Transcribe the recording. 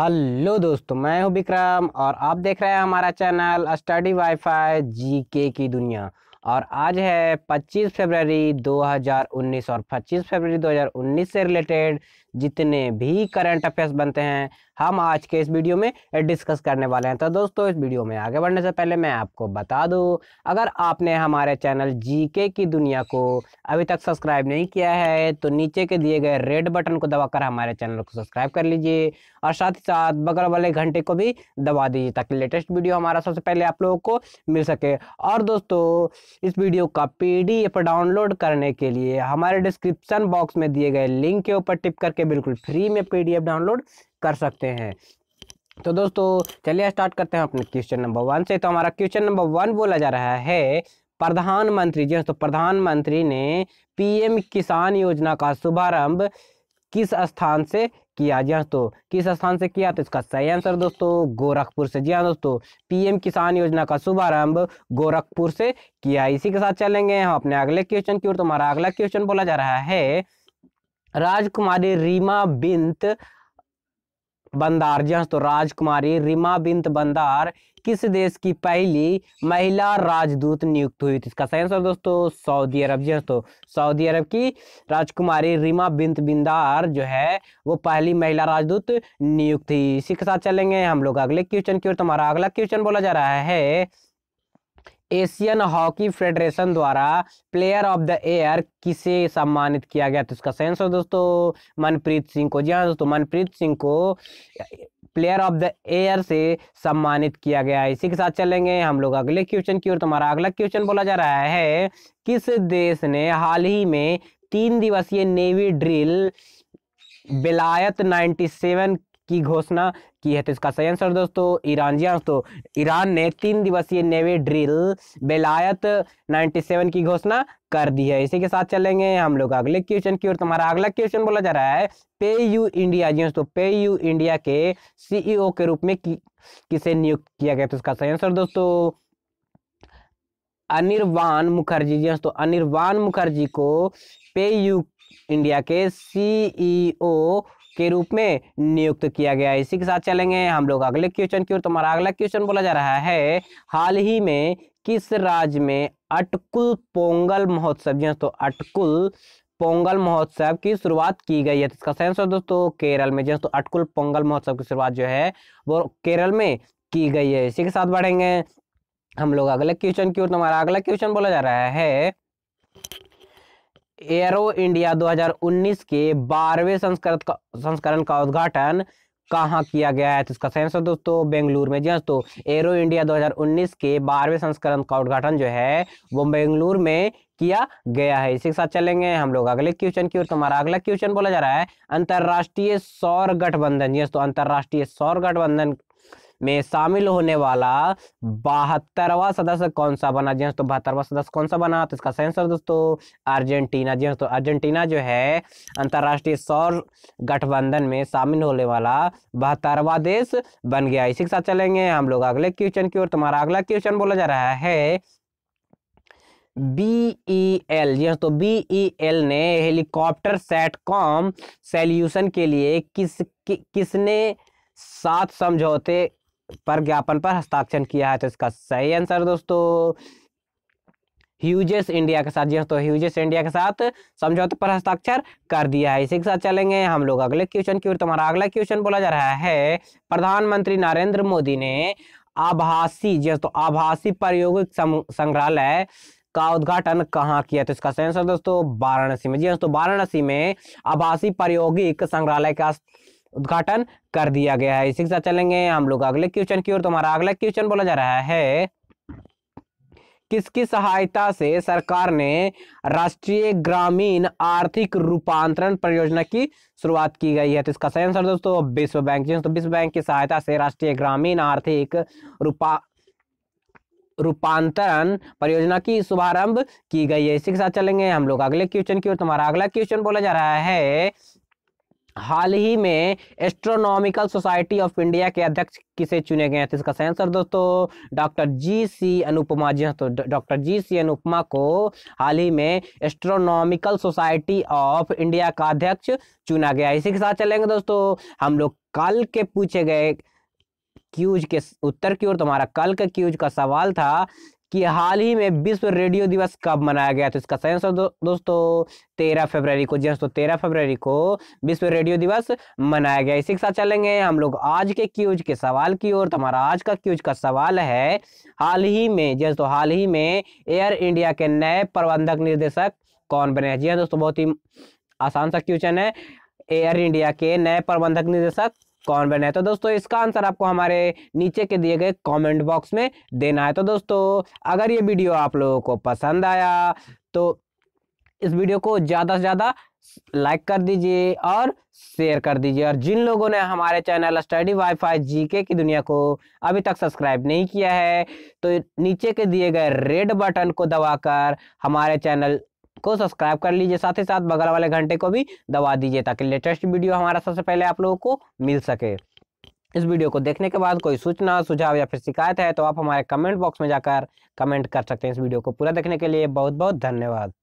hello दोस्तों मैं हूं विक्रम और आप देख रहे हैं हमारा चैनल स्टडी वाईफाई जीके की दुनिया और आज है 25 फरवरी 2019 और 25 फरवरी 2019 से रिलेटेड जितने भी करंट अफेयर्स बनते हैं हम आज के इस वीडियो में डिस्कस करने वाले हैं तो दोस्तों इस वीडियो में आगे बढ़ने से पहले मैं आपको बता दूं अगर आपने हमारे चैनल जीके की दुनिया को अभी तक सब्सक्राइब नहीं किया है तो नीचे के दिए गए रेड बटन को दबाकर हमारे चैनल को सब्सक्राइब कर लीजिए और साथ ही साथ बगल वाले घंटे को भी दबा दीजिए ताकि लेटेस्ट वीडियो हमारा सबसे पहले आप लोगों को मिल सके और दोस्तों इस वीडियो का पी डाउनलोड करने के लिए हमारे डिस्क्रिप्सन बॉक्स में दिए गए लिंक के ऊपर टिप करके करके बिल्कुल फ्री में पी डाउनलोड कर सकते हैं तो दोस्तों चलिए स्टार्ट करते हैं अपने क्वेश्चन नंबर वन से तो हमारा क्वेश्चन नंबर वन बोला जा रहा है प्रधानमंत्री जी तो प्रधानमंत्री ने पीएम किसान योजना का शुभारंभ किस स्थान से किया जी हाँ तो किस स्थान से किया तो इसका सही आंसर दोस्तों गोरखपुर से जी हाँ दोस्तों पीएम किसान योजना का शुभारंभ गोरखपुर से किया इसी के साथ चलेंगे हम अपने अगले क्वेश्चन की ओर तो हमारा अगला क्वेश्चन बोला जा रहा है राजकुमारी रीमा बिंत बंदार जी हाँ, तो राजकुमारी रीमा बिंत बंदार किस देश की पहली महिला राजदूत नियुक्त हुई थी इसका सही आंसर दोस्तों सऊदी अरब जी हाँ, तो सऊदी अरब की राजकुमारी रीमा बिंत बिंदार जो है वो पहली महिला राजदूत नियुक्त थी इसी के साथ चलेंगे हम लोग अगले क्वेश्चन की ओर तुम्हारा तो अगला क्वेश्चन बोला जा रहा है एशियन हॉकी फेडरेशन द्वारा प्लेयर ऑफ द एयर किसे सम्मानित किया गया तो इसका सही आंसर दोस्तों मनप्रीत सिंह को जी हाँ दोस्तों मनप्रीत सिंह को प्लेयर ऑफ द एयर से सम्मानित किया गया है इसी के साथ चलेंगे हम लोग अगले क्वेश्चन की ओर तुम्हारा तो अगला क्वेश्चन बोला जा रहा है किस देश ने हाल ही में तीन दिवसीय नेवी ड्रिल बेलायत 97 की घोषणा की है तो इसका सही आंसर दोस्तों ईरान जी हाँ दोस्तों ईरान ने तीन दिवसीय नेवी ड्रिल बेलायत 97 की घोषणा कर दी है इसी के साथ चलेंगे हम लोग अगले क्वेश्चन की ओर तुम्हारा अगला क्वेश्चन बोला जा रहा है पे यू इंडिया जी हाँ दोस्तों पे यू इंडिया के सीईओ e के रूप में कि, किसे नियुक्त किया गया तो इसका सही आंसर दोस्तों अनिर्वाण मुखर्जी जी हाँ दोस्तों अनिर्वाण मुखर्जी को पे यू इंडिया के सीईओ के रूप में नियुक्त किया गया इसी के साथ चलेंगे हम लोग अगले क्वेश्चन की ओर तो हमारा अगला क्वेश्चन बोला जा रहा है हाल ही में किस राज्य में अटकुल पोंगल महोत्सव जी तो अटकुल पोंगल महोत्सव की शुरुआत की गई है तो इसका सेंस दोस्तों केरल में जिस हाँ तो अटकुल पोंगल महोत्सव की शुरुआत जो है वो केरल में की गई है इसी के साथ बढ़ेंगे हम लोग अगले क्वेश्चन की ओर तो हमारा अगला क्वेश्चन बोला जा रहा है एरो इंडिया 2019 के बारहवें संस्करण संस्करण का उद्घाटन कहाँ किया गया है तो इसका आंसर दोस्तों बेंगलुरु में जी हाँ दोस्तों एरो इंडिया 2019 के बारहवें संस्करण का उद्घाटन जो है वो बेंगलुरु में किया गया है इसी के साथ चलेंगे हम लोग अगले क्वेश्चन की ओर तुम्हारा तो अगला क्वेश्चन बोला जा रहा है अंतर्राष्ट्रीय सौर गठबंधन जी हाँ दोस्तों अंतर्राष्ट्रीय सौर गठबंधन में शामिल होने वाला बहत्तरवा सदस्य कौन सा बना जी दोस्तों हाँ, बहत्तरवा सदस्य कौन सा बना तो इसका सेंसर दोस्तों अर्जेंटीना जी दोस्तों हाँ, अर्जेंटीना जो है अंतर्राष्ट्रीय सौर गठबंधन में शामिल होने वाला बहत्तरवा देश बन गया इसी के साथ चलेंगे हम लोग अगले क्वेश्चन की ओर तुम्हारा तो अगला क्वेश्चन बोला जा रहा है बी एल e जी दोस्तों बी एल ने हेलीकॉप्टर सेट कॉम सेल्यूशन के लिए किस कि, किसने सात समझौते पर ज्ञापन पर हस्ताक्षर किया है तो इसका सही आंसर दोस्तों ह्यूजेस इंडिया के साथ जी दोस्तों ह्यूजेस इंडिया के साथ समझौते पर हस्ताक्षर कर दिया है इसी के साथ चलेंगे हम लोग अगले क्वेश्चन की ओर तुम्हारा अगला क्वेश्चन बोला जा रहा है प्रधानमंत्री नरेंद्र मोदी ने आभासी जी दोस्तों हाँ, आभासी प्रायोगिक संग्रहालय का उद्घाटन कहाँ किया तो इसका सही आंसर दोस्तों वाराणसी में जी दोस्तों हाँ, वाराणसी में आभासी प्रायोगिक संग्रहालय का उद्घाटन कर दिया गया है इसी के साथ चलेंगे हम लोग अगले क्वेश्चन की ओर तो हमारा अगला क्वेश्चन बोला जा रहा है किसकी सहायता से सरकार ने राष्ट्रीय ग्रामीण आर्थिक रूपांतरण परियोजना की शुरुआत की गई है तो इसका सही आंसर दोस्तों विश्व बैंक जी तो विश्व बैंक की सहायता से राष्ट्रीय ग्रामीण आर्थिक रूपा रूपांतरण परियोजना की शुभारंभ की गई है इसी के साथ चलेंगे हम लोग अगले क्वेश्चन की ओर तुम्हारा तो अगला क्वेश्चन बोला जा रहा है हाल ही में एस्ट्रोनॉमिकल सोसाइटी ऑफ इंडिया के अध्यक्ष किसे चुने गए हैं तो इसका सेंसर दोस्तों डॉक्टर जी सी अनुपमा जी तो डॉक्टर जी सी अनुपमा को हाल ही में एस्ट्रोनॉमिकल सोसाइटी ऑफ इंडिया का अध्यक्ष चुना गया इसी के साथ चलेंगे दोस्तों हम लोग कल के पूछे गए क्यूज के उत्तर की ओर तुम्हारा तो कल का क्यूज का सवाल था कि हाल ही में विश्व रेडियो दिवस कब मनाया गया तो इसका सही आंसर दो, दोस्तों तेरह फरवरी को जी हाँ, दोस्तों तेरह फरवरी को विश्व रेडियो दिवस मनाया गया इसी के साथ चलेंगे हम लोग आज के क्यूज के सवाल की ओर तो हमारा आज का क्यूज का सवाल है हाल ही में जी हाँ, दोस्तों हाल ही में एयर इंडिया के नए प्रबंधक निर्देशक कौन बने हैं जी हाँ दोस्तों बहुत ही आसान सा क्वेश्चन है एयर इंडिया के नए प्रबंधक निर्देशक कौन बना है तो दोस्तों इसका आंसर आपको हमारे नीचे के दिए गए कमेंट बॉक्स में देना है तो दोस्तों अगर ये वीडियो आप लोगों को पसंद आया तो इस वीडियो को ज़्यादा से ज़्यादा लाइक कर दीजिए और शेयर कर दीजिए और जिन लोगों ने हमारे चैनल स्टडी वाईफाई जीके की दुनिया को अभी तक सब्सक्राइब नहीं किया है तो नीचे के दिए गए रेड बटन को दबाकर हमारे चैनल को सब्सक्राइब कर लीजिए साथ ही साथ बगल वाले घंटे को भी दबा दीजिए ताकि लेटेस्ट वीडियो हमारा सबसे पहले आप लोगों को मिल सके इस वीडियो को देखने के बाद कोई सूचना सुझाव या फिर शिकायत है तो आप हमारे कमेंट बॉक्स में जाकर कमेंट कर सकते हैं इस वीडियो को पूरा देखने के लिए बहुत बहुत धन्यवाद